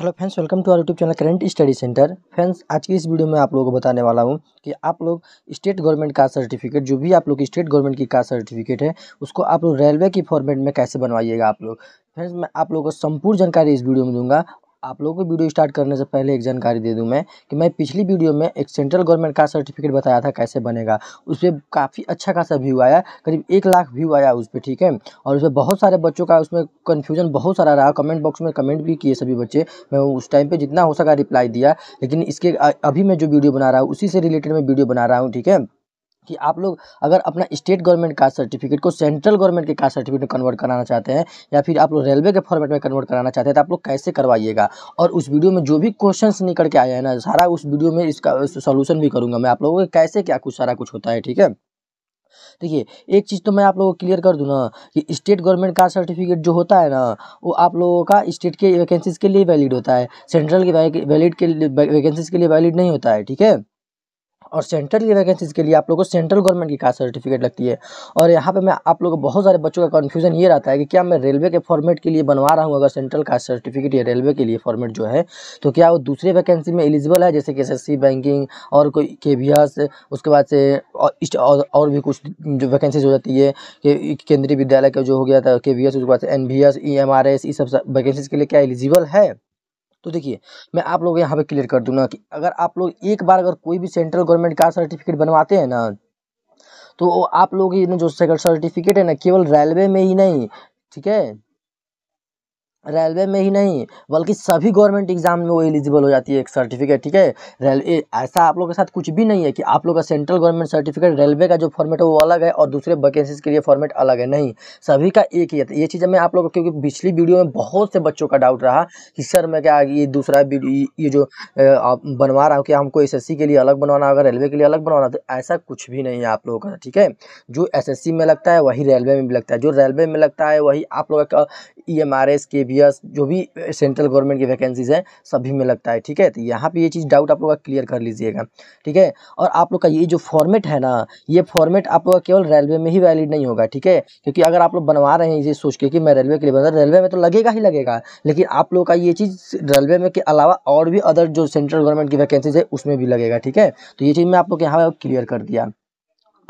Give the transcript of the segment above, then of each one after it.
hello friends welcome to our YouTube channel Current Study Centre friends आज की इस video में आप लोगों को बताने वाला हूं कि आप लोग स्टेट गवर्नमेंट का सर्टिफिकेट जो भी आप लोग स्टेट गवर्नमेंट की कास्ट सर्टिफिकेट है उसको आप लोग रेलवे की फॉर्मेट में कैसे बनवाइएगा आप लोग फ्रेंड्स मैं आप लोगों को संपूर्ण जानकारी इस वीडियो में दूंगा आप लोगों को वीडियो स्टार्ट करने से पहले एक जानकारी दे दूं मैं कि मैं पिछली वीडियो में एक सेंट्रल गवर्नमेंट का सर्टिफिकेट बताया था कैसे बनेगा उस पर काफ़ी अच्छा खासा व्यू आया करीब एक लाख व्यू आया उस पर ठीक है और उसमें बहुत सारे बच्चों का उसमें कन्फ्यूजन बहुत सारा रहा कमेंट बॉक्स में कमेंट भी किए सभी बच्चे मैं उस टाइम पर जितना हो सका रिप्लाई दिया लेकिन इसके अभी मैं जो वीडियो बना रहा हूँ उसी से रिलेटेड मैं वीडियो बना रहा हूँ ठीक है कि आप लोग अगर अपना स्टेट गवर्नमेंट कास्ट सर्टिफिकेट को सेंट्रल गवर्नमेंट के कास्ट सर्टिफिकेट में कन्वर्ट कराना चाहते हैं या फिर आप लोग रेलवे के फॉर्मेट में कन्वर्ट कराना चाहते हैं तो आप लोग कैसे करवाइएगा और उस वीडियो में जो भी क्वेश्चंस निकल के आया है ना सारा उस वीडियो में इसका सोल्यूशन भी करूँगा मैं आप लोगों को कैसे क्या कुछ सारा कुछ होता है ठीक है देखिए एक चीज़ तो मैं आप लोगों को क्लियर कर दूँ ना कि स्टेट गवर्नमेंट का सर्टिफिकेट जो होता है ना वो आप लोगों का स्टेट के वैकेंसीज के लिए वैलिड होता है सेंट्रल के वैलिड के वैकेंसीज के लिए वैलिड नहीं होता है ठीक है और सेंट्रल की वैकेंसीज़ के लिए आप लोग को सेंट्रल गवर्नमेंट की कास्ट सर्टिफिकेट लगती है और यहाँ पे मैं आप लोग बहुत सारे बच्चों का कन्फ्यूजन ये रहता है कि क्या मैं रेलवे के फॉर्मेट के लिए बनवा रहा हूँ अगर सेंट्रल कास्ट सर्टिफिकेट या रेलवे के लिए फॉर्मेट जो है तो क्या वो दूसरे वैकेंसी में एलिजिबल है जैसे कि एस बैंकिंग और कोई के उसके बाद से और, भी कुछ जो वैकेंसीज हो जाती है कि केंद्रीय विद्यालय का जो हो गया था के उसके बाद से N E M R S ये सब वैकेंसीज़ के लिए क्या एलिजिबल है तो देखिए मैं आप लोग यहाँ पे क्लियर कर दूंगा कि अगर आप लोग एक बार अगर कोई भी सेंट्रल गवर्नमेंट का सर्टिफिकेट बनवाते हैं ना तो आप लोग जो सर्टिफिकेट है ना केवल रेलवे में ही नहीं ठीक है रेलवे में ही नहीं बल्कि सभी गवर्नमेंट एग्जाम में वो एलिजिबल हो जाती है एक सर्टिफिकेट ठीक है रेलवे ऐसा आप लोग के साथ कुछ भी नहीं है कि आप लोग का सेंट्रल गवर्नमेंट सर्टिफिकेट रेलवे का जो फॉर्मेट है वो अलग है और दूसरे वैकेंसीज के लिए फॉर्मेट अलग है नहीं सभी का एक ही है ये चीज़ मैं आप लोग क्योंकि पिछली वीडियो में बहुत से बच्चों का डाउट रहा कि सर मैं क्या ये दूसरा ये जो बनवा रहा हूँ कि हमको एस के लिए अलग बनवाना होगा रेलवे के लिए अलग बनवाना तो ऐसा कुछ भी नहीं है आप लोगों का ठीक है जो एस में लगता है वही रेलवे में भी लगता है जो रेलवे में लगता है वही आप लोगों का ई e के एस जो भी सेंट्रल eh, गवर्नमेंट की वैकेंसीज हैं सभी में लगता है ठीक है तो यहाँ पर ये चीज़ डाउट आप लोग का क्लियर कर लीजिएगा ठीक है और आप लोग का ये जो फॉर्मेट है ना ये फॉर्मेट आप लोग का केवल रेलवे में ही वैलिड नहीं होगा ठीक है क्योंकि अगर आप लोग बनवा रहे हैं ये सोच के कि मैं रेलवे के लिए बना रेलवे तो में तो लगेगा ही लगेगा लेकिन आप लोग का ये चीज़ रेलवे में के अलावा और भी अदर जो सेंट्रल गवर्नमेंट की वैकेंसीज है उसमें भी लगेगा ठीक है तो ये चीज़ मैं आप लोग यहाँ क्लियर कर दिया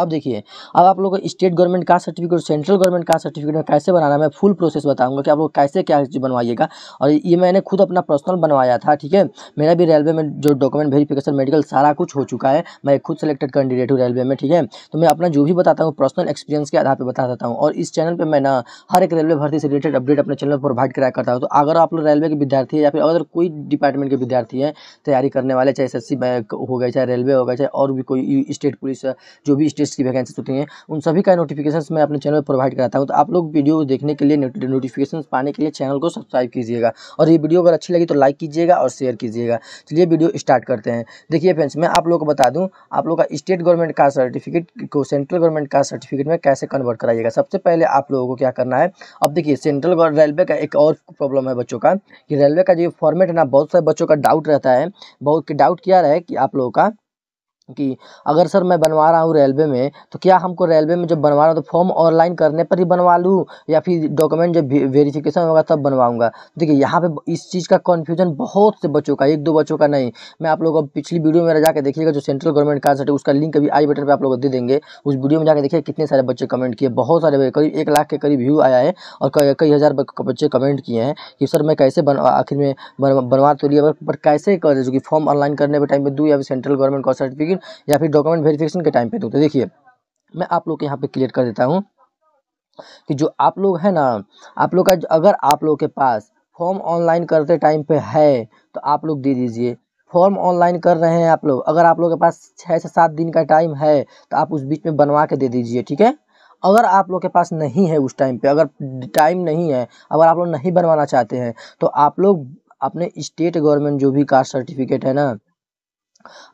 अब देखिए अब आप लोग स्टेट गवर्नमेंट का सर्टिफिकेट सेंट्रल गवर्नमेंट का सर्टिफिकेट में कैसे बनाना है मैं फुल प्रोसेस बताऊंगा कि आप लोग कैसे क्या चीज़ बनवाइएगा और ये मैंने खुद अपना पर्सनल बनवाया था ठीक है मेरा भी रेलवे में जो डॉक्यूमेंट वेरीफिकेशन मेडिकल सारा कुछ हो चुका है मैं खुद सेलेक्टेड कैंडिडेट हूँ रेलवे में ठीक है तो मैं अपना जो भी बताता हूँ पर्सनल एक्सपीरियंस के आधार पर बता देता हूँ और इस चैनल पर मैं ना हर एक रेलवे भर्ती से रिलेटेड अपडेट अपने चैनल पर प्रोवाइड कराया करता हूँ तो अगर आप लोग रेलवे के विद्यार्थी या फिर अगर कोई डिपार्टमेंट के विद्यार्थी हैं तैयारी करने वाले चाहे एस एस हो गए चाहे रेलवे हो गए चाहे और भी कोई स्टेट पुलिस जो भी स्टेट लिस्ट की वैकेंसी होती हैं उन सभी का नोटिफिकेशन मैं अपने चैनल पर प्रोवाइड कराता हूँ तो आप लोग वीडियो देखने के लिए नोटिफिकेशन पाने के लिए चैनल को सब्सक्राइब कीजिएगा और ये वीडियो अगर अच्छी लगी तो लाइक कीजिएगा और शेयर कीजिएगा चलिए वीडियो स्टार्ट करते हैं देखिए फ्रेंड्स मैं आप लोग को बता दूँ आप लोग का स्टेट गवर्नमेंट का सर्टिफिकेट को सेंट्रल गवर्नमेंट का सर्टिफिकेट में कैसे कन्वर्ट कराइएगा सबसे पहले आप लोगों को क्या करना है अब देखिए सेंट्रल रेलवे का एक और प्रॉब्लम है बच्चों का कि रेलवे का जो फॉर्मेट है ना बहुत सारे बच्चों का डाउट रहता है बहुत डाउट क्या रहा है कि आप लोगों का कि अगर सर मैं बनवा रहा हूँ रेलवे में तो क्या हमको रेलवे में जब बनवा रहा हूँ तो फॉर्म ऑनलाइन करने पर ही बनवा लूँ या फिर डॉक्यूमेंट जब वेरिफिकेशन होगा तब बनवाऊँगा देखिए यहाँ पे इस चीज़ का कन्फ्यूजन बहुत से बच्चों का एक दो बच्चों का नहीं मैं आप लोग को पिछली वीडियो में जाकर देखिएगा जो सेंट्रल गवर्नमेंट का है उसका लिंक अभी आई बटन पर आप लोग दे देंगे उस वीडियो में जाकर देखिए कितने सारे बच्चे कमेंट किए बहुत सारे करीब एक लाख के करीब व्यू आया है और कई हज़ार बच्चे कमेंट किए हैं कि सर मैं कैसे बनवा आखिर में बनवा तो लिया पर कैसे कर जो कि फॉर्म ऑनलाइन करने पर टाइम पर दूँ या फिर सेंट्रल गवर्नमेंट का सर्टिफिकेट या फिर डॉक्यूमेंट वेरिफिकेशन के टाइम पे दो तो देखिए मैं आप लोग के यहाँ पे क्लियर कर देता हूँ कि जो आप लोग हैं ना आप लोग का अगर आप लोग के पास फॉर्म ऑनलाइन करते टाइम पे है तो आप लोग दे दीजिए फॉर्म ऑनलाइन कर रहे हैं आप लोग अगर आप लोग के पास छः से सात दिन का टाइम है तो आप उस बीच में बनवा के दे दीजिए ठीक है अगर आप लोग के पास नहीं है उस टाइम पे अगर टाइम नहीं है अगर आप लोग नहीं बनवाना चाहते हैं तो आप लोग अपने स्टेट गवर्नमेंट जो भी कास्ट सर्टिफिकेट है ना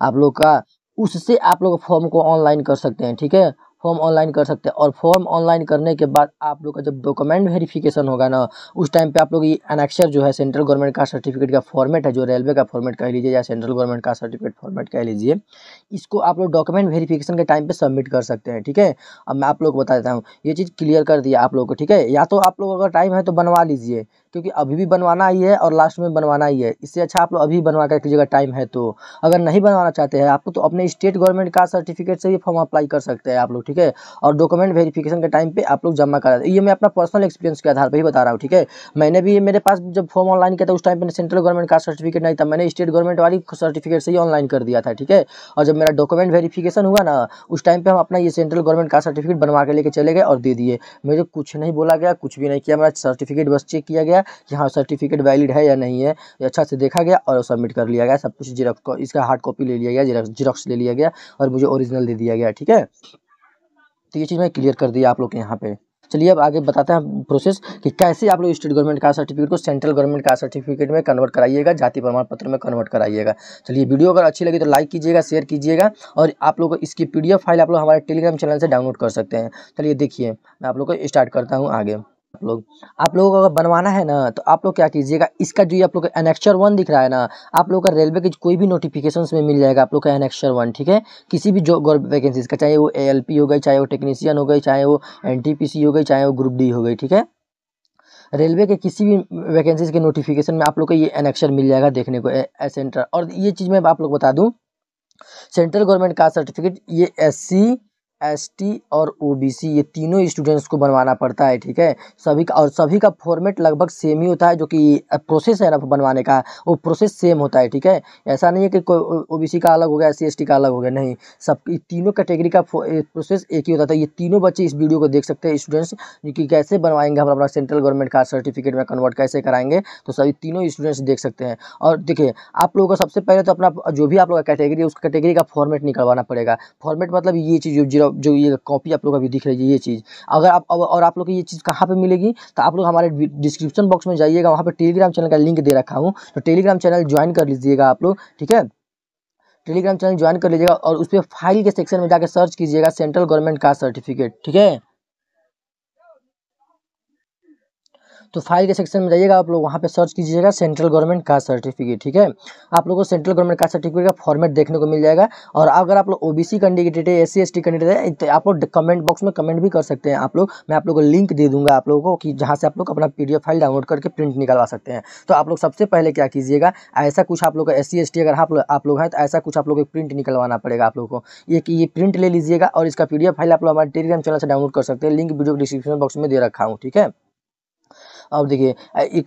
आप लोग का उससे आप लोग फॉर्म को ऑनलाइन कर सकते हैं ठीक है फॉर्म ऑनलाइन कर सकते हैं और फॉर्म ऑनलाइन करने के बाद आप लोग का जब डॉक्यूमेंट वेरिफिकेशन होगा ना उस टाइम पे आप लोग ये अनेक्सर जो है सेंट्रल गवर्नमेंट का सर्टिफिकेट का फॉर्मेट है जो रेलवे का फॉर्मेट कह लीजिए या सेंट्रल गवर्नमेंट का सर्टिफिकेट फॉर्मेट कह लीजिए इसको आप लोग डॉक्यूमेंट वेरीफिकेशन के टाइम पर सबमिट कर सकते हैं ठीक है अब मैं आप लोग को बता देता हूँ ये चीज़ क्लियर कर दिया आप लोग को ठीक है या तो आप लोग अगर टाइम है तो बनवा लीजिए क्योंकि अभी भी बनवाना ही है और लास्ट में बनवाना ही है इससे अच्छा आप लोग अभी बनवा कर लीजिएगा टाइम है तो अगर नहीं बनवाना चाहते हैं आपको तो अपने स्टेट गवर्नमेंट का सर्टिफिकेट से ही फॉर्म अप्लाई कर सकते हैं आप लोग ठीक है और डॉक्यूमेंट वेरिफिकेशन के टाइम पर आप लोग जमा करा ये मैं अपना पर्सनल एक्सपीरियंस के आधार पर ही बता रहा हूँ ठीक है मैंने भी मेरे पास जब फॉर्म ऑनलाइन किया था उस टाइम पर सेंट्रल गवर्नमेंट का सर्टिफिकेट नहीं था मैंने स्टेट गवर्नमेंट वाली सर्टिफिकेट से ही ऑनलाइन कर दिया था ठीक है और जब मेरा डॉक्यूमेंट वेरीफिकेशन हुआ ना उस टाइम पर हम अपना ये सेंट्रल गवर्नमेंट का सर्टिफिकेट बनवा के लेके चले गए और दे दिए मुझे कुछ नहीं बोला गया कुछ भी नहीं किया मेरा सर्टिफिकेट बस चेक किया गया कि हाँ सर्टिफिकेट वैलिड है या नहीं है अच्छा से देखा गया और सबमिट कर लिया गया सब कुछ जीरोक्स इसका हार्ड कॉपी ले लिया गया जीरोक्स ले लिया गया और मुझे ओरिजिनल दे दिया गया ठीक है तो ये चीज़ मैं क्लियर कर दिया आप लोग के यहाँ पे चलिए अब आगे बताते हैं प्रोसेस कि कैसे आप लोग स्टेट गवर्नमेंट का सर्टिफिकेट को सेंट्रल गवर्नमेंट का सर्टिफिकेट में कन्वर्ट कराइएगा जाति प्रमाण पत्र में कन्वर्ट कराइएगा चलिए वीडियो अगर अच्छी लगी तो लाइक कीजिएगा शेयर कीजिएगा और आप लोग इसकी पीडीएफ फाइल आप लोग हमारे टेलीग्राम चैनल से डाउनलोड कर सकते हैं चलिए देखिए मैं आप लोग को स्टार्ट करता हूँ आगे आप लोग आप लोगों को अगर बनवाना है ना तो आप लोग क्या कीजिएगा इसका जो ये आप लोग का एनेक्चर वन दिख रहा है ना आप लोग का रेलवे की कोई भी नोटिफिकेशन में मिल जाएगा आप लोग का एनेक्चर वन ठीक है किसी भी जॉब वैकेंसी का चाहे वो ए हो गई चाहे वो टेक्नीशियन हो गई चाहे वो एन हो गई चाहे वो ग्रुप डी हो गई ठीक है रेलवे के किसी भी वैकेंसीज के नोटिफिकेशन में आप लोग को ये एनेक्चर मिल जाएगा देखने को सेंटर और ये चीज़ मैं आप लोग बता दूँ सेंट्रल गवर्नमेंट का सर्टिफिकेट ये एससी एसटी और ओबीसी ये तीनों स्टूडेंट्स को बनवाना पड़ता है ठीक है सभी का और सभी का फॉर्मेट लगभग सेम ही होता है जो कि प्रोसेस है ना बनवाने का वो प्रोसेस सेम होता है ठीक है ऐसा नहीं है कि कोई ओबीसी का अलग हो गया एस टी का अलग हो गया नहीं सब तीनों कैटेगरी का प्रोसेस एक ही होता था तो ये तीनों बच्चे इस वीडियो को देख सकते हैं स्टूडेंट्स जो कि कैसे बनवाएंगे हम अपना सेंट्रल गवर्नमेंट का सर्टिफिकेट में कन्वर्ट कैसे कराएंगे तो सभी तीनों स्टूडेंट्स देख सकते हैं और देखिए आप लोगों को सबसे पहले तो अपना जो भी आप लोग का कैटेगरी है उस कैटेगरी का फॉर्मेट निकलवाना पड़ेगा फॉर्मेट मतलब ये चीज़ जीरो जो ये कॉपी आप लोग अभी दिख रही है ये चीज़ अगर आप और आप लोग को ये चीज़ कहाँ पे मिलेगी तो आप लोग हमारे डिस्क्रिप्शन बॉक्स में जाइएगा वहाँ पे टेलीग्राम चैनल का लिंक दे रखा हूँ तो टेलीग्राम चैनल ज्वाइन कर लीजिएगा आप लोग ठीक है टेलीग्राम चैनल ज्वाइन कर लीजिएगा और उस पर फाइल के सेक्शन में जाकर सर्च कीजिएगा सेंट्रल गवर्नमेंट का सर्टिफिकेट ठीक है तो फाइल के सेक्शन में जाइएगा आप लोग वहाँ पे सर्च कीजिएगा सेंट्रल गवर्नमेंट का सर्टिफिकेट ठीक है आप लोगों को सेंट्रल गवर्नमेंट का सर्टिफिकेट का फॉर्मेट देखने को मिल जाएगा और अगर आप लोग ओ बी सी कैंडिडेट है S C S T candidate है तो आप लोग कमेंट बॉक्स में कमेंट भी कर सकते हैं आप लोग मैं आप लोग को लिंक दे दूंगा आप लोगों को कि जहाँ से आप लोग अपना पी फाइल डाउनलोड करके प्रिंट निकलवा सकते हैं तो आप लोग सबसे पहले क्या कीजिएगा ऐसा कुछ आप लोग का एस सी एस टी अगर आप लोग आप लोग हैं तो ऐसा कुछ आप लोग प्रिंट निकलवाना पड़ेगा आप लोग को ये ये प्रिंट ले लीजिएगा और इसका पी फाइल आप लोग हमारे टेलीग्राम चैनल से डाउनलोड कर सकते हैं लिंक वीडियो डिस्क्रिप्शन बॉक्स में दे रखा हूँ ठीक है अब देखिए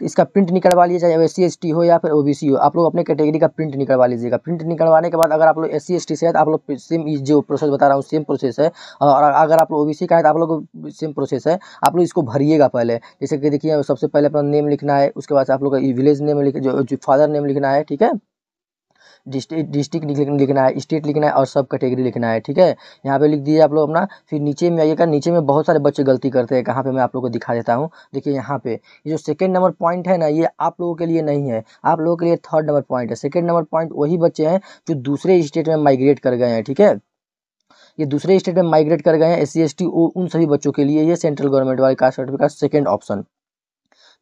इसका प्रिंट निकलवा लीजिए चाहे एस सी हो या फिर ओ हो आप लोग अपने कैटेगरी का प्रिंट निकलवा लीजिएगा प्रिंट निकलवाने के बाद अगर आप लोग एस सी से है तो आप लोग सेम जो प्रोसेस बता रहा हूँ सेम प्रोसेस है और अगर आप लोग ओ का है तो आप लोग सेम प्रोसेस है आप लोग इसको भरिएगा पहले जैसे कि देखिए सबसे पहले अपना नेम लिखना है उसके बाद आप लोग विलेज नेम लिख जो फादर नेम लिखना है ठीक है डिस्ट्रिक्ट डिस्ट्रिक्ट लिखना है स्टेट लिखना है और सब कैटेगरी लिखना है ठीक है यहाँ पे लिख दीजिए आप लोग अपना फिर नीचे में आइएगा नीचे में बहुत सारे बच्चे गलती करते हैं कहाँ पे मैं आप लोग को दिखा देता हूँ देखिए यहाँ पे ये जो सेकेंड नंबर पॉइंट है ना ये आप लोगों के लिए नहीं है आप लोगों के लिए थर्ड नंबर पॉइंट है सेकेंड नंबर पॉइंट वही बच्चे हैं जो दूसरे स्टेट में माइग्रेट कर गए हैं ठीक है ये दूसरे स्टेट में माइग्रेट कर गए हैं एस सी उन सभी बच्चों के लिए ये सेंट्रल गवर्नमेंट वाले कास्ट सर्टिफिकेट सेकेंड ऑप्शन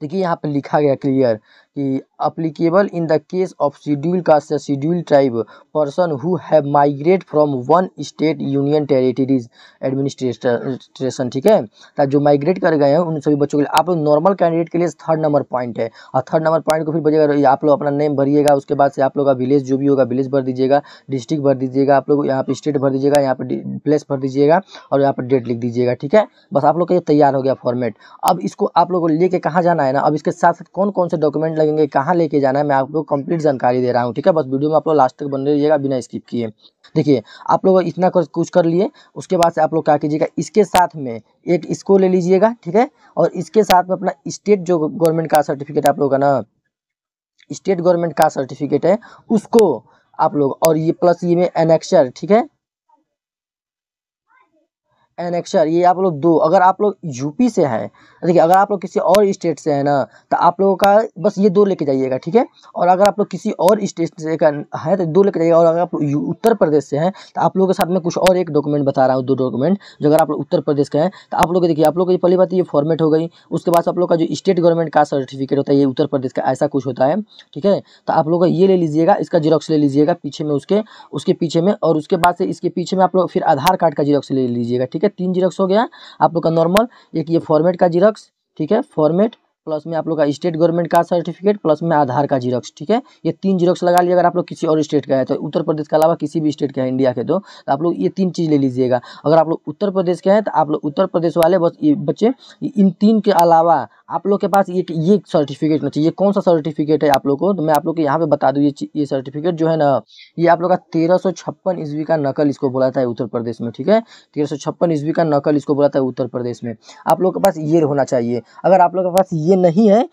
देखिए यहाँ पे लिखा गया क्लियर कि in the case of of scheduled caste scheduled tribe person who have migrate from one state union territories administration ठीक है जो माइग्रेट कर गए हैं उन सभी बच्चों के लिए आप लोग नॉर्मल कैंडिडेट के लिए थर्ड नंबर पॉइंट है और थर्ड नंबर पॉइंट को फिर बजेगा आप लोग अपना नेम भरिएगा उसके बाद से आप लोग का विलेज जो भी होगा विलेज भर दीजिएगा डिस्ट्रिक्ट भर दीजिएगा आप लोग यहाँ पर स्टेट भर दीजिएगा यहाँ पे प्लेस भर दीजिएगा और यहाँ पर डेट लिख दीजिएगा ठीक है बस आप लोग का ये तैयार हो गया फॉर्मेट अब इसको आप लोग को लेके कहाँ जाना है ना अब इसके साथ साथ कौन कौन से डॉक्यूमेंट लगेंगे कहाँ लेके जाना है मैं आपको कंप्लीट जानकारी दे रहा हूँ ठीक है बस वीडियो में आप लोग लास्ट तक बन रहिएगा बिना स्किप किए देखिए आप लोग इतना कर कुछ कर लिए उसके बाद से आप लोग क्या कीजिएगा इसके साथ में एक इसको ले लीजिएगा ठीक है और इसके साथ में अपना स्टेट जो गवर्नमेंट का सर्टिफिकेट आप लोग का ना स्टेट गवर्नमेंट का सर्टिफिकेट है उसको आप लोग और ये प्लस ये में एनेक्चर ठीक है एनेक्शर ये आप लोग दो अगर आप लोग यूपी से हैं देखिए अगर आप लोग किसी और स्टेट से हैं ना तो आप लोगों का बस ये दो लेके जाइएगा ठीक है और अगर आप लोग किसी और स्टेट से का है तो दो लेके जाइएगा और अगर आप लोग उत्तर प्रदेश से हैं तो आप लोगों के साथ में कुछ और एक डॉक्यूमेंट बता रहा हूँ दो डॉक्यूमेंट जो अगर आप लोग उत्तर प्रदेश के हैं तो आप लोग देखिए आप लोग की पहली बात ये फॉर्मेट हो गई उसके बाद आप लोग का जो स्टेट गवर्नमेंट का सर्टिफिकेट होता है ये उत्तर प्रदेश का ऐसा कुछ होता है ठीक है तो आप लोग ये ले लीजिएगा इसका जीरोक्स ले लीजिएगा पीछे में उसके उसके पीछे में और उसके बाद से इसके पीछे में आप लोग फिर आधार कार्ड का जीरोक्स ले लीजिएगा ठीक है है तीन जीरोक्स हो गया आप लोग का नॉर्मल एक ये फॉर्मेट का जीरोक्स ठीक है फॉर्मेट प्लस में आप लोग का स्टेट गवर्नमेंट का सर्टिफिकेट प्लस में आधार का जीरोक्स ठीक है ये तीन जीरोक्स लगा लिए अगर आप लोग किसी और स्टेट का है तो उत्तर प्रदेश के अलावा किसी भी स्टेट का है इंडिया के तो, तो आप लोग ये तीन चीज़ ले लीजिएगा अगर आप लोग उत्तर प्रदेश के हैं तो आप लोग उत्तर प्रदेश वाले बस ये बच्चे इन तीन के अलावा आप लोग के पास ये ये सर्टिफिकेट होना चाहिए कौन सा सर्टिफिकेट है आप लोग को तो मैं आप लोग को यहाँ पे बता दूँ ये ये सर्टिफिकेट जो है ना ये आप लोग का तेरह सौ छप्पन ईस्वी का नकल इसको बोला था उत्तर प्रदेश में ठीक है तेरह सौ छप्पन ईस्वी का नकल इसको बोला था उत्तर प्रदेश में आप लोग के पास ये होना चाहिए अगर आप लोग के पास ये नहीं है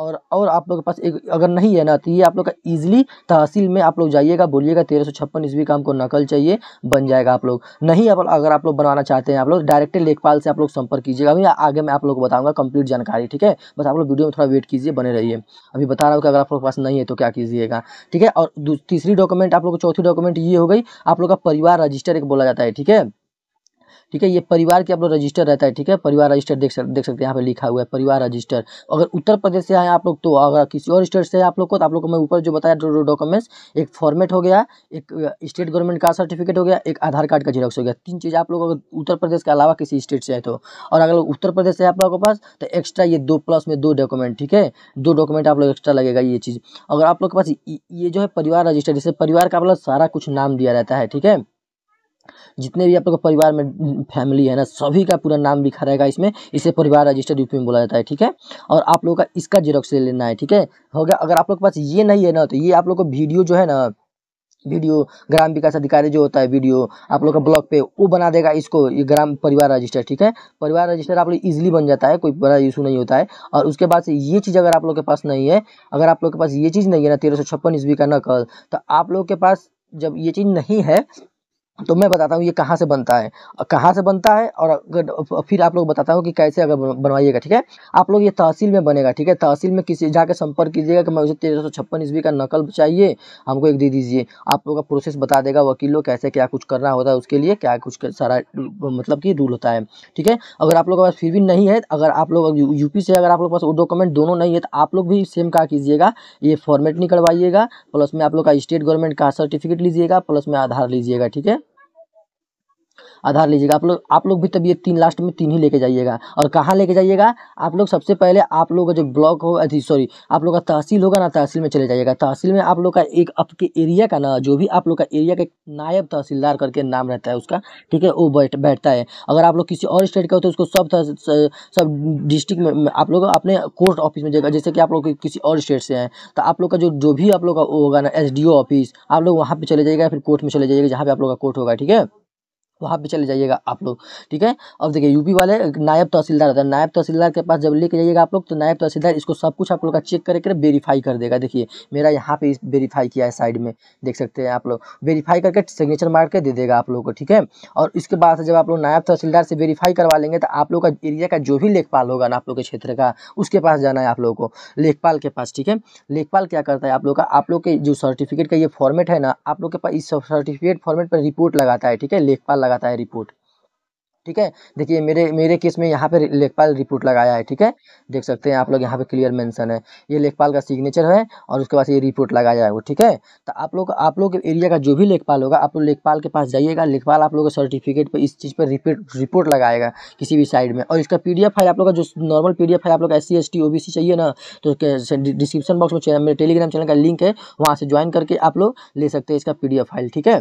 और और आप लोग के पास एक अगर नहीं है ना तो ये आप लोग का ईजिली तहसील में आप लोग जाइएगा बोलिएगा तेरह सौ छप्पन ईस्वी का हमको नकल चाहिए बन जाएगा आप लोग नहीं अब अगर आप लोग बनवाना चाहते हैं आप लोग डायरेक्ट लेखपाल से आप लोग संपर्क कीजिएगा अभी आगे मैं आप लोग को बताऊंगा कंप्लीट जानकारी ठीक है बस आप लोग वीडियो में थोड़ा वेट कीजिए बने रहिए अभी बता रहा हूँ कि अगर आप लोग के पास नहीं है तो क्या कीजिएगा ठीक है और तीसरी डॉक्यूमेंट आप लोग चौथी डॉक्यूमेंट ये हो गई आप लोग का परिवार रजिस्टर एक बोला जाता है ठीक है ठीक है ये परिवार के आप लोग रजिस्टर रहता है ठीक है परिवार रजिस्टर देख सक देख सकते हैं यहाँ पे लिखा हुआ है परिवार रजिस्टर अगर उत्तर प्रदेश से आए आप लोग तो अगर किसी और स्टेट से आप लोग को तो आप लोग को मैं ऊपर जो बताया डॉक्यूमेंट्स एक फॉर्मेट हो गया एक स्टेट गवर्नमेंट का सर्टिफिकेट हो गया एक आधार कार्ड का जीरोक्स हो गया तीन चीज़ आप लोग अगर उत्तर प्रदेश के अलावा किसी स्टेट से आए तो और अगर उत्तर प्रदेश से आप लोगों के पास तो एक्स्ट्रा ये दो प्लस में दो डॉक्यूमेंट ठीक है दो डॉक्यूमेंट आप लोग एक्स्ट्रा लगेगा ये चीज़ अगर आप लोग के पास ये जो है परिवार रजिस्टर जैसे परिवार का आप लोग सारा कुछ नाम दिया रहता है ठीक है जितने भी आप लोग परिवार में फैमिली है ना सभी का पूरा नाम लिखा रहेगा इसमें इसे परिवार रजिस्टर यूपी में बोला जाता है ठीक है और आप लोग का इसका जेरोक्स ले लेना है ठीक है हो गया अगर आप लोग के पास ये नहीं है ना तो ये आप लोग को वीडियो जो है ना वीडियो ग्राम विकास अधिकारी जो होता है वीडियो आप लोग का ब्लॉग पे वो बना देगा इसको ये ग्राम परिवार रजिस्टर ठीक है परिवार रजिस्टर आप लोग इजीली बन जाता है कोई बड़ा इशू नहीं होता है और उसके बाद से ये चीज़ अगर आप लोग के पास नहीं है अगर आप लोग के पास ये चीज़ नहीं है ना तेरह सौ छप्पन ईस्वी का नकल तो आप लोग के पास जब ये चीज़ नहीं है तो मैं बताता हूँ ये कहाँ से बनता है कहाँ से बनता है और अगर फिर आप लोग बताता हूँ कि कैसे अगर बनवाइएगा ठीक है आप लोग ये तहसील में बनेगा ठीक है तहसील में किसी जाके संपर्क कीजिएगा कि मुझे तेरह सौ छप्पन ईस्वी का नकल चाहिए हमको एक दे दीजिए आप लोग का प्रोसेस बता देगा वकील लोग कैसे क्या कुछ करना होता है उसके लिए क्या कुछ सारा मतलब कि रूल होता है ठीक है अगर आप लोग के पास फिर भी नहीं है अगर आप लोग यूपी से अगर आप लोग के पास वो डॉक्यूमेंट दोनों नहीं है तो आप लोग भी सेम का कीजिएगा ये फॉर्मेट निकलवाइएगा प्लस में आप लोग का स्टेट गवर्नमेंट का सर्टिफिकेट लीजिएगा प्लस में आधार लीजिएगा ठीक है आधार लीजिएगा आप लोग आप लोग भी तब ये तीन लास्ट में तीन ही लेके जाइएगा और कहाँ लेके जाइएगा आप लोग सबसे पहले आप लोग का जो ब्लॉक होगा सॉरी आप लोग का तहसील होगा ना तहसील में चले जाइएगा तहसील में आप लोग का एक आपके एरिया का ना जो भी आप लोग का एरिया का नायब तहसीलदार करके नाम रहता है उसका ठीक है वो बैठ बैठता है अगर आप लोग किसी और स्टेट का हो तो उसको सब सब डिस्ट्रिक्ट में आप लोग अपने कोर्ट ऑफिस में जाएगा जैसे कि आप लोग किसी और स्टेट से हैं तो आप लोग का जो जो भी आप लोग का होगा ना एस ऑफिस आप लोग वहाँ पर चले जाइएगा फिर कोर्ट में चले जाइएगा जहाँ पर आप लोग का कोर्ट होगा ठीक है वहाँ पे चले जाइएगा आप लोग ठीक है अब देखिए यूपी वाले नायब तहसीलदार होता है नायब तहसीलदार के पास जब लेके जाइएगा आप लोग तो नायब तहसीलदार इसको सब कुछ आप लोग का चेक करके वेरीफाई कर देगा देखिए मेरा यहाँ पे वेरीफाई किया है साइड में देख सकते हैं आप लोग वेरीफाई करके सिग्नेचर मार के दे देगा आप लोग को ठीक है और इसके बाद जब आप लोग नायब तहसीलदार से वेरीफाई करवा लेंगे तो आप लोग का एरिया का जो भी लेखपाल होगा ना आप लोग के क्षेत्र का उसके पास जाना है आप लोग को लेखपाल के पास ठीक है लेखपाल क्या करता है आप लोग का आप लोग के जो सर्टिफिकेट का ये फॉर्मेट है ना आप लोग के पास इस सर्टिफिकेट फॉर्मेट पर रिपोर्ट लगाता है ठीक है लेखपाल लगाता है रिपोर्ट ठीक है देखिए मेरे मेरे केस में यहाँ पे लेखपाल रिपोर्ट लगाया है ठीक है देख सकते हैं आप लोग यहाँ पे क्लियर मेंशन है ये लेखपाल का सिग्नेचर है और उसके बाद ये रिपोर्ट लगाया है वो ठीक है तो आप लोग आप लोग एरिया का जो भी लेखपाल होगा आप लोग लेखपाल के पास जाइएगा लेखपाल आप लोग का सर्टिफिकेट पर इस चीज़ पर रिपोर्ट रिपोर्ट लगाएगा किसी भी साइड में और इसका पी फाइल आप लोग का जो नॉर्मल पी फाइल आप लोग एस सी एस चाहिए ना तो डिस्क्रिप्शन बॉक्स में मेरे टेलीग्राम चैनल का लिंक है वहाँ से ज्वाइन करके आप लोग ले सकते हैं इसका पी फाइल ठीक है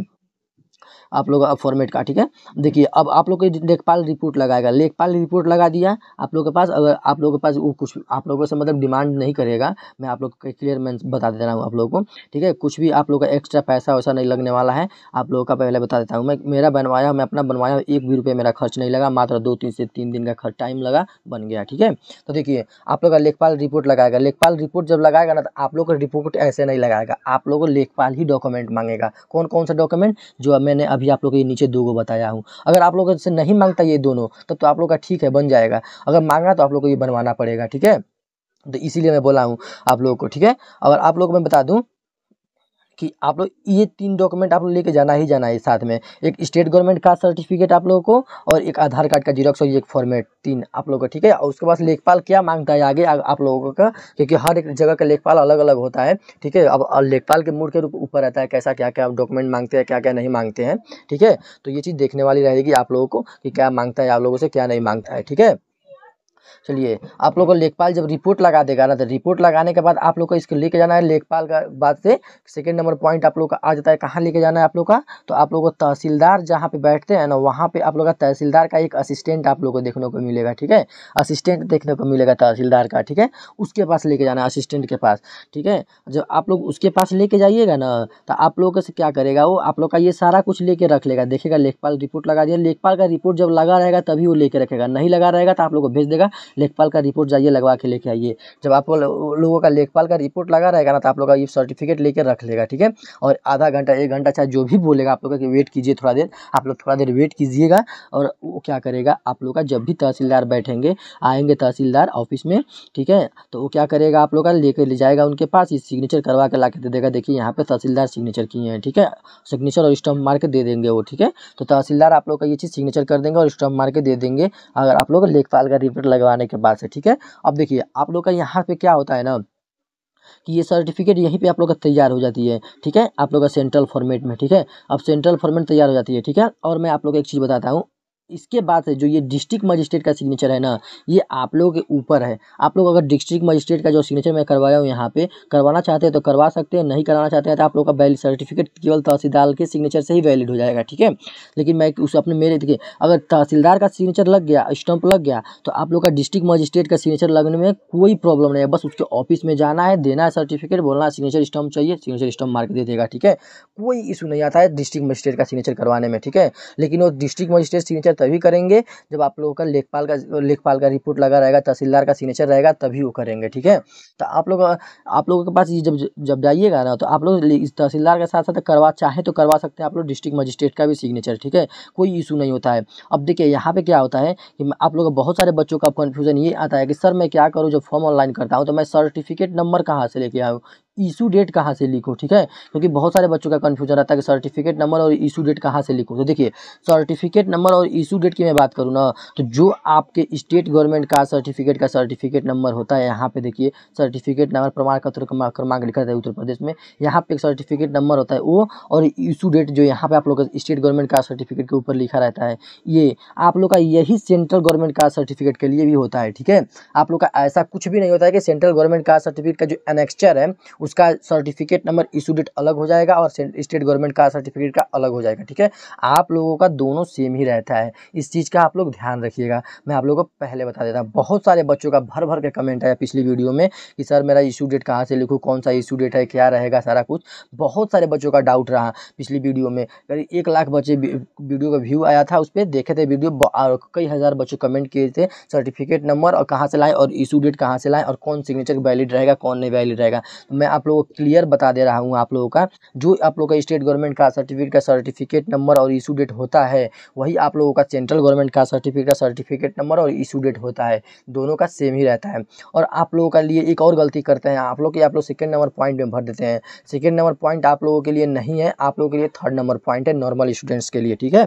आप लोग फॉर्मेट का ठीक है देखिए अब आप लोग लेखपाल रिपोर्ट लगाएगा लेखपाल रिपोर्ट लगा दिया आप लोग के पास अगर आप लोग के पास वो कुछ आप लोगों से मतलब डिमांड नहीं करेगा मैं आप लोग को क्लियर मैं बता देता हूँ आप लोगों को ठीक है कुछ भी आप लोग का एक्स्ट्रा पैसा वैसा नहीं लगने वाला है आप लोगों का पहले बता देता हूँ मैं मेरा बनवाया मैं अपना बनवाया एक भी रुपये मेरा खर्च नहीं लगा मात्र दो तीन से तीन दिन का खर्च टाइम लगा बन गया ठीक है तो देखिए आप लोग का लेखपाल रिपोर्ट लगाएगा लेखपाल रिपोर्ट जब लगाएगा ना तो आप लोग का रिपोर्ट ऐसे नहीं लगाएगा आप लोगों लेखपाल ही डॉक्यूमेंट मांगेगा कौन कौन सा डॉक्यूमेंट जो मैंने अभी आप लोग ये नीचे दो गो बताया हूँ अगर आप लोग से नहीं मांगता ये दोनों तब तो आप लोग का ठीक है बन जाएगा अगर मांगा तो आप लोग को ये बनवाना पड़ेगा ठीक है तो इसीलिए मैं बोला हूँ आप लोगों को ठीक है और आप लोग मैं बता दूँ कि आप लोग ये तीन डॉक्यूमेंट आप लोग लेके जाना ही जाना है साथ में एक स्टेट गवर्नमेंट का सर्टिफिकेट आप लोगों को और एक आधार कार्ड का जीरोक्स और एक फॉर्मेट तीन आप लोगों का ठीक है और उसके बाद लेखपाल क्या मांगता है आगे आप लोगों का क्योंकि हर एक जगह का लेखपाल अलग अलग होता है ठीक है अब लेखपाल के मूड के रूप ऊपर रहता है कैसा क्या क्या डॉक्यूमेंट मांगते हैं क्या क्या नहीं मांगते हैं ठीक है तो ये चीज़ देखने वाली रहेगी आप लोगों को कि क्या मांगता है आप लोगों से क्या नहीं मांगता है ठीक है चलिए आप लोग को लेखपाल जब रिपोर्ट लगा देगा ना तो रिपोर्ट लगाने के बाद आप लोग को इसको लेके जाना है लेखपाल का बाद से सेकेंड नंबर पॉइंट आप लोग का आ जाता है कहाँ लेके जाना है आप लोग का तो आप लोग को तहसीलदार जहाँ पे बैठते हैं ना वहाँ पे आप लोग का तहसीलदार का एक असिस्टेंट आप लोग को देखने को मिलेगा ठीक है असिस्टेंट देखने को मिलेगा तहसीलदार का ठीक है उसके पास लेके जाना है असिस्टेंट के पास ठीक है जब आप लोग उसके पास लेके जाइएगा ना तो आप लोग से क्या करेगा वो आप लोग का ये सारा कुछ लेके रख लेगा देखेगा लेखपाल रिपोर्ट लगा दिया लेखपाल का रिपोर्ट जब लगा रहेगा तभी वो लेके रखेगा नहीं लगा रहेगा तो आप लोग को भेज देगा लेखपाल का रिपोर्ट जाइए लगवा के लेके आइए जब आप लोगों का लेखपाल का रिपोर्ट लगा रहेगा ना तो आप लोग का ये सर्टिफिकेट लेकर रख लेगा ठीक है और आधा घंटा एक घंटा चाहे जो भी बोलेगा आप लोग वेट कीजिए थोड़ा देर आप लोग थोड़ा देर वेट कीजिएगा और वो क्या करेगा आप लोग का जब भी तहसीलदार बैठेंगे आएंगे तहसीलदार ऑफिस में ठीक है तो वो क्या करेगा आप लोग का लेकर ले जाएगा उनके पास ये सिग्नेचर करवा के ला के दे देगा देखिए यहाँ पे तहसीलदार सिग्नेचर किए हैं ठीक है सिग्नेचर और स्टम्प मार के दे देंगे वो ठीक है तो तहसीलदार आप लोग का ये चीज़ सिग्नेचर कर देंगे और स्टम्प मार के दे देंगे अगर आप लोग लेखपाल का रिपोर्ट लगवा करवाने के बाद से ठीक है अब देखिए आप लोग का यहाँ पे क्या होता है ना कि ये सर्टिफिकेट यहीं पे आप लोग का तैयार हो जाती है ठीक है आप लोग का सेंट्रल फॉर्मेट में ठीक है अब सेंट्रल फॉर्मेट तैयार हो जाती है ठीक है और मैं आप लोग को एक चीज़ बताता हूँ इसके बाद से जो ये डिस्ट्रिक्ट मजिस्ट्रेट का सिग्नेचर है ना ये आप लोगों के ऊपर है आप लोग अगर डिस्ट्रिक्ट मजिस्ट्रेट का जो सिग्नेचर मैं करवाया हूँ यहाँ पे करवाना चाहते हैं तो करवा सकते हैं नहीं कराना चाहते हैं तो आप लोग का वैलिड सर्टिफिकेट केवल तहसीलदार के सिग्नेचर से ही वैलिड हो जाएगा ठीक है लेकिन मैं उस अपने मेरे देखिए अगर तहसीलदार का सिग्नेचर लग गया स्टम्प लग गया तो आप लोग का डिस्ट्रिक्ट मजिस्ट्रेट का सिग्नेचर लगने में कोई प्रॉब्लम नहीं है बस उसके ऑफिस में जाना है देना है सर्टिफिकेट बोलना सिग्नेचर स्टम्प चाहिए सिग्नेचर स्टम्प मार्क दे देगा ठीक है कोई इशू नहीं आता है डिस्ट्रिक्ट मजिस्ट्रेट का सिग्नेचर करवाने में ठीक है लेकिन वो डिस्ट्रिक्ट मजिस्ट्रेट सिग्नेचर तभी करेंगे जब आप लोगों का लेखपाल का लेखपाल का रिपोर्ट लगा रहेगा तहसीलदार का सिग्नेचर रहेगा तभी वो करेंगे ठीक है तो आप लोग आप लोगों के पास जब जब जाइएगा ना तो आप लोग तहसीलदार के साथ साथ करवा चाहे तो करवा सकते हैं आप लोग डिस्ट्रिक्ट मजिस्ट्रेट का भी सिग्नेचर ठीक है कोई इशू नहीं होता है अब देखिए यहाँ पे क्या होता है कि आप लोग बहुत सारे बच्चों का कंफ्यूजन ये आता है कि सर मैं क्या करूँ जब फॉर्म ऑनलाइन करता हूँ तो मैं सर्टिफिकेट नंबर कहाँ से लेके आऊँ इशू डेट कहाँ से लिखो ठीक है क्योंकि बहुत सारे बच्चों का कन्फ्यूजन रहता है कि सर्टिफिकेट नंबर और इशू डेट कहाँ से लिखो तो देखिए सर्टिफिकेट नंबर और इशू डेट की मैं बात करूँ ना तो जो आपके स्टेट गवर्नमेंट का सर्टिफिकेट का सर्टिफिकेट नंबर होता है यहाँ पे देखिए सर्टिफिकेट नंबर प्रमाण पत्र क्रमांक लिखा जाता है उत्तर प्रदेश में यहाँ पे एक सर्टिफिकेट नंबर होता है वो और इशू डेट जो यहाँ पे आप लोग का स्टेट गवर्नमेंट का सर्टिफिकेट के ऊपर लिखा रहता है ये आप लोग का यही सेंट्रल गवर्नमेंट का सर्टिफिकेट के लिए भी होता है ठीक है आप लोग का ऐसा कुछ भी नहीं होता है कि सेंट्रल गवर्नमेंट का सर्टिफिकेट का जो एनेक्स्चर है उसका सर्टिफिकेट नंबर इशू डेट अलग हो जाएगा और स्टेट गवर्नमेंट का सर्टिफिकेट का अलग हो जाएगा ठीक है आप लोगों का दोनों सेम ही रहता है इस चीज़ का आप लोग ध्यान रखिएगा मैं आप लोगों को पहले बता देता हूँ बहुत सारे बच्चों का भर भर के कमेंट आया पिछली वीडियो में कि सर मेरा इशू डेट कहाँ से लिखूँ कौन सा इशू डेट है क्या रहेगा सारा कुछ बहुत सारे बच्चों का डाउट रहा पिछली वीडियो में करीब एक लाख बच्चे वीडियो का व्यू आया था उस पर देखे थे वीडियो और कई हज़ार बच्चे कमेंट किए थे सर्टिफिकेट नंबर और कहाँ से लाएँ और इशू डेट कहाँ से लाएँ और कौन सिग्नेचर वैलिड रहेगा कौन नहीं वैलिड रहेगा तो मैं आप लोगों को क्लियर बता दे रहा हूँ आप लोगों का जो आप लोगों का स्टेट गवर्नमेंट का सर्टिफिकेट का सर्टिफिकेट नंबर और इशू डेट होता है वही आप लोगों का सेंट्रल गवर्नमेंट का सर्टिफिकेट का सर्टिफिकेट नंबर और इशू डेट होता है दोनों का सेम ही रहता है और आप लोगों का लिए एक और गलती करते हैं आप लोग के आप लोग सेकेंड नंबर पॉइंट में भर देते हैं सेकेंड नंबर पॉइंट आप लोगों के लिए नहीं है आप लोगों के लिए थर्ड नंबर पॉइंट है नॉर्मल स्टूडेंट्स के लिए ठीक है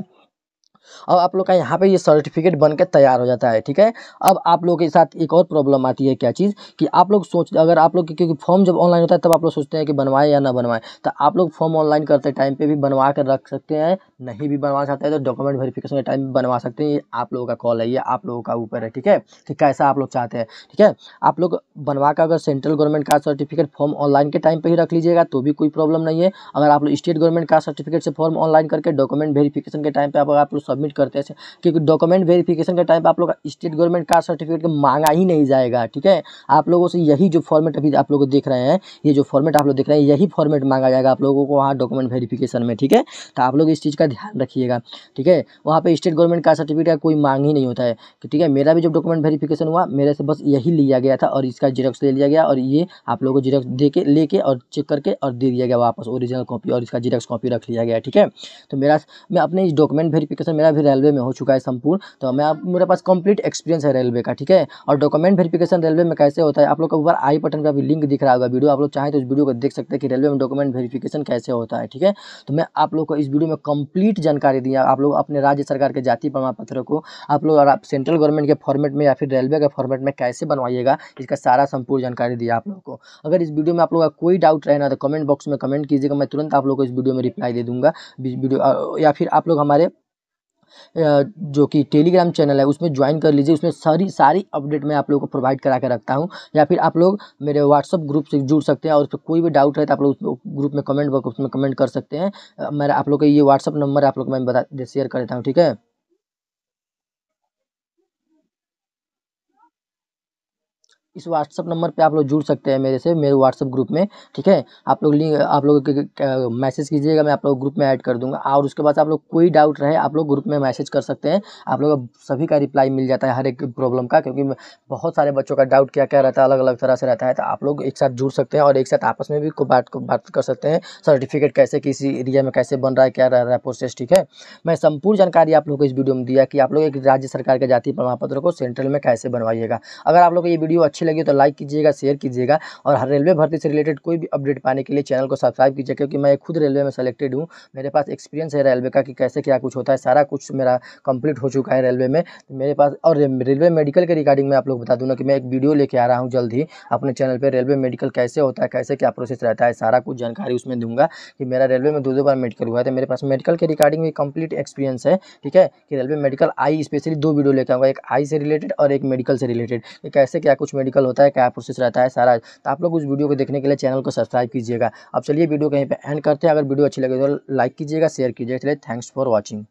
अब आप लोग का यहाँ पे ये सर्टिफिकेट बन के तैयार हो जाता है ठीक है अब आप लोग के साथ एक और प्रॉब्लम आती है क्या चीज़ कि आप लोग सोच अगर आप लोग क्योंकि फॉर्म जब ऑनलाइन होता है तब आप लोग सोचते हैं कि बनवाएं या ना बनवाएं तो आप लोग फॉर्म ऑनलाइन करते टाइम पर भी बनवा कर रख सकते हैं नहीं भी बनवा सकते हैं तो डॉक्यूमेंट वेरीफिकेशन के टाइम बनवा सकते हैं ये आप लोगों का कॉल है ये आप लोगों का ऊपर है ठीक है कि कैसा आप लोग चाहते हैं ठीक है आप लोग बनवा कर अगर सेंट्रल गवर्नमेंट का सर्टिफिकेट फॉर्म ऑनलाइन के टाइम पर ही रख लीजिएगा तो भी कोई प्रॉब्लम नहीं है अगर आप लोग स्टेट गवर्नमेंट का सर्टिफिकेट से फॉर्म ऑनलाइन करके डॉक्यूमेंट वेरिफिकेशन के टाइम पर आप लोग सबमिट करते हैं क्योंकि डॉक्यूमेंट वेरिफिकेशन का टाइम पर आप लोग का स्टेट गवर्नमेंट कास्ट सर्टिफिकेट मांगा ही नहीं जाएगा ठीक है आप लोगों से यही जो फॉर्मेट अभी आप लोग देख रहे हैं ये जो फॉर्मेट आप लोग देख रहे हैं यही फॉर्मेट मांगा जाएगा आप लोगों को वहाँ डॉक्यूमेंट वेरिफिकेशन में ठीक है तो आप लोग इस चीज़ का ध्यान रखिएगा ठीक है वहाँ पर स्टेट गवर्नमेंट कास्ट सर्टिफिकेट का कोई मांग ही नहीं होता है ठीक है मेरा भी जब डॉक्यूमेंट वेरीफिकेशन हुआ मेरे से बस यही लिया गया था और इसका जीरोक्स ले लिया गया और ये आप लोगों को जीरोक्स दे के लेके और चेक करके और दे दिया गया वापस ओरिजिनल कॉपी और इसका जीरोक्स कॉपी रख लिया गया ठीक है तो मेरा मैं अपने इस डॉक्यूमेंट वेरिफिकेशन मेरा भी रेलवे में हो चुका है संपूर्ण तो मैं आप मेरे पास कंप्लीट एक्सपीरियंस है रेलवे का ठीक है और डॉक्यूमेंट वेरिफिकेशन रेलवे में कैसे होता है आप लोग का ऊपर आई बटन का भी लिंक दिख रहा होगा वीडियो आप लोग चाहे तो इस वीडियो को देख सकते हैं कि रेलवे में डॉक्यूमेंट वेरिफिकेशन कैसे होता है ठीक है तो मैं आप लोग को इस वीडियो में कंप्लीट जानकारी दिया आप लोग अपने राज्य सरकार के जाति प्रमाण पत्र को आप लोग सेंट्रल गवर्नमेंट के फॉर्मेट में या फिर रेलवे के फॉर्मेट में कैसे बनवाइएगा इसका सारा संपूर्ण जानकारी दिया आप लोग को अगर इस वीडियो में आप लोग का कोई डाउट रहे ना तो कमेंट बॉक्स में कमेंट कीजिएगा मैं तुरंत आप लोग को इस वीडियो में रिप्लाई दे दूंगा वीडियो या फिर आप लोग हमारे जो कि टेलीग्राम चैनल है उसमें ज्वाइन कर लीजिए उसमें सारी सारी अपडेट मैं आप लोगों को प्रोवाइड करा के रखता हूँ या फिर आप लोग मेरे व्हाट्सअप ग्रुप से जुड़ सकते हैं और उस पर कोई भी डाउट है तो आप लोग उस ग्रुप में कमेंट बॉक्स में कमेंट कर सकते हैं मेरा आप लोग का ये व्हाट्सअप नंबर आप लोग मैं बता शेयर कर देता हूँ ठीक है इस व्हाट्सअप नंबर पे आप लोग जुड़ सकते हैं मेरे से मेरे व्हाट्सअप ग्रुप में ठीक है आप लोग लिंक आप लोग मैसेज कीजिएगा मैं आप लोग ग्रुप में ऐड कर दूंगा और उसके बाद आप लोग कोई डाउट रहे आप लोग ग्रुप में मैसेज कर सकते हैं आप लोग सभी का रिप्लाई मिल जाता है हर एक प्रॉब्लम का क्योंकि बहुत सारे बच्चों का डाउट क्या क्या रहता है अलग अलग तरह से रहता है तो आप लोग एक साथ जुड़ सकते हैं और एक साथ आपस में भी बात बात कर सकते हैं सर्टिफिकेट कैसे किसी एरिया में कैसे बन रहा है क्या रह रहा है प्रोसेस ठीक है मैं संपूर्ण जानकारी आप लोग को इस वीडियो में दिया कि आप लोग एक राज्य सरकार के जाति प्रमाण पत्र को सेंट्रल में कैसे बनवाइएगा अगर आप लोग को ये वीडियो अच्छी अच्छी लगी तो लाइक कीजिएगा शेयर कीजिएगा और हर रेलवे भर्ती से रिलेटेड कोई भी अपडेट पाने के लिए चैनल को सब्सक्राइब कीजिए क्योंकि मैं खुद रेलवे में सेलेक्टेड हूँ मेरे पास एक्सपीरियंस है रेलवे का कि कैसे क्या कुछ होता है सारा कुछ मेरा कंप्लीट हो चुका है रेलवे में तो मेरे पास और रेलवे मेडिकल के रिगार्डिंग मैं आप लोग बता दूँगा कि मैं एक वीडियो लेके आ रहा हूँ जल्द ही अपने चैनल पर रेलवे मेडिकल कैसे होता है कैसे क्या प्रोसेस रहता है सारा कुछ जानकारी उसमें दूंगा कि मेरा रेलवे में दो दो बार मेडिकल हुआ है तो मेरे पास मेडिकल के रिगार्डिंग भी कंप्लीट एक्सपीरियंस है ठीक है कि रेलवे मेडिकल आई स्पेशली दो वीडियो लेकर आऊँगा एक आई से रिलेटेड और एक मेडिकल से रिलेटेड कैसे क्या कुछ मेडिकल निकल होता है क्या प्रोसेस रहता है सारा तो आप लोग उस वीडियो को देखने के लिए चैनल को सब्सक्राइब कीजिएगा अब चलिए वीडियो कहीं पर एंड करते हैं अगर वीडियो अच्छी लगे तो लाइक कीजिएगा शेयर कीजिएगा चलिए थैंक्स फॉर वॉचिंग